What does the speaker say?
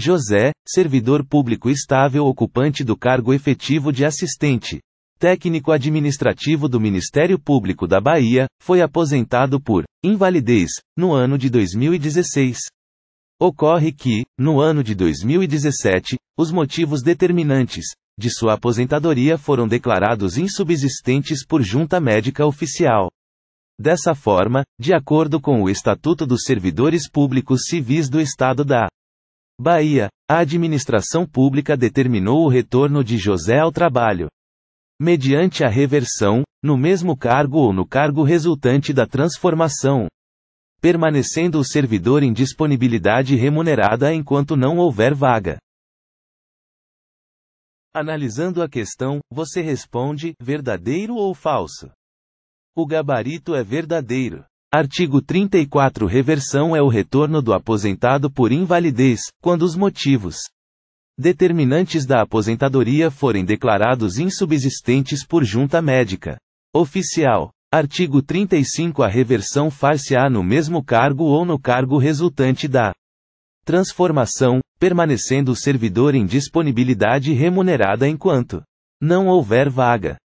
José, servidor público estável ocupante do cargo efetivo de assistente técnico administrativo do Ministério Público da Bahia, foi aposentado por invalidez no ano de 2016. Ocorre que, no ano de 2017, os motivos determinantes de sua aposentadoria foram declarados insubsistentes por junta médica oficial. Dessa forma, de acordo com o Estatuto dos Servidores Públicos Civis do Estado da Bahia, a administração pública determinou o retorno de José ao trabalho. Mediante a reversão, no mesmo cargo ou no cargo resultante da transformação. Permanecendo o servidor em disponibilidade remunerada enquanto não houver vaga. Analisando a questão, você responde: verdadeiro ou falso? O gabarito é verdadeiro. Artigo 34 Reversão é o retorno do aposentado por invalidez, quando os motivos determinantes da aposentadoria forem declarados insubsistentes por junta médica oficial. Artigo 35 A reversão far-se-á no mesmo cargo ou no cargo resultante da transformação, permanecendo o servidor em disponibilidade remunerada enquanto não houver vaga